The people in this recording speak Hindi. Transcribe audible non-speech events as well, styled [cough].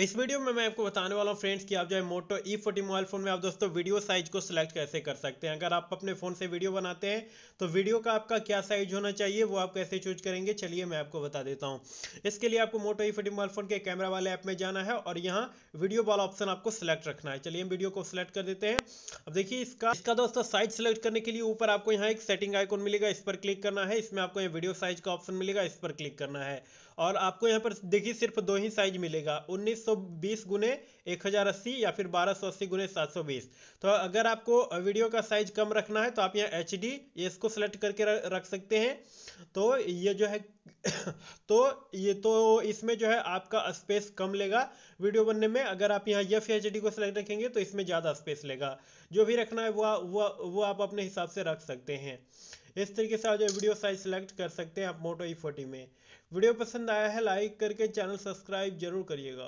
इस वीडियो में मैं आपको बताने वाला हूँ फ्रेंड्स कि आप जो है Moto E e forty mobile phone में आप दोस्तों वीडियो साइज को सिलेक्ट कैसे कर सकते हैं अगर आप अपने फोन से वीडियो बनाते हैं तो वीडियो का आपका क्या साइज होना चाहिए वो आप कैसे चूज करेंगे चलिए मैं आपको बता देता हूँ इसके लिए आपको Moto E e forty mobile phone के कैमरा वाले ऐप में जाना है और यहाँ वीडियो वाला ऑप्शन आपको सिलेक्ट रखना है चलिए हम वीडियो को सिलेक्ट कर देते हैं अब देखिए इसका इसका दोस्तों साइज सिलेक्ट करने के लिए ऊपर आपको यहाँ एक सेटिंग आइकोन मिलेगा इस पर क्लिक करना है इसमें आपको यहाँ वीडियो साइज का ऑप्शन मिलेगा इस पर क्लिक करना है और आपको यहाँ पर देखिए सिर्फ दो ही साइज मिलेगा उन्नीस 120 गुने एक या फिर 1280 सौ अस्सी गुने सात तो अगर आपको वीडियो का साइज कम रखना है तो आप यहाँ एच डी इसको सेलेक्ट करके रख सकते हैं तो ये जो है [coughs] तो ये तो इसमें जो है आपका स्पेस कम लेगा वीडियो बनने में अगर आप यहाँ यफ एच डी को सिलेक्ट रखेंगे तो इसमें ज़्यादा स्पेस लेगा जो भी रखना है वो वो वो आप अपने हिसाब से रख सकते हैं इस तरीके से आप जो वीडियो साइज सेलेक्ट कर सकते हैं आप मोटो ई फोर्टी में वीडियो पसंद आया है लाइक करके चैनल सब्सक्राइब जरूर करिएगा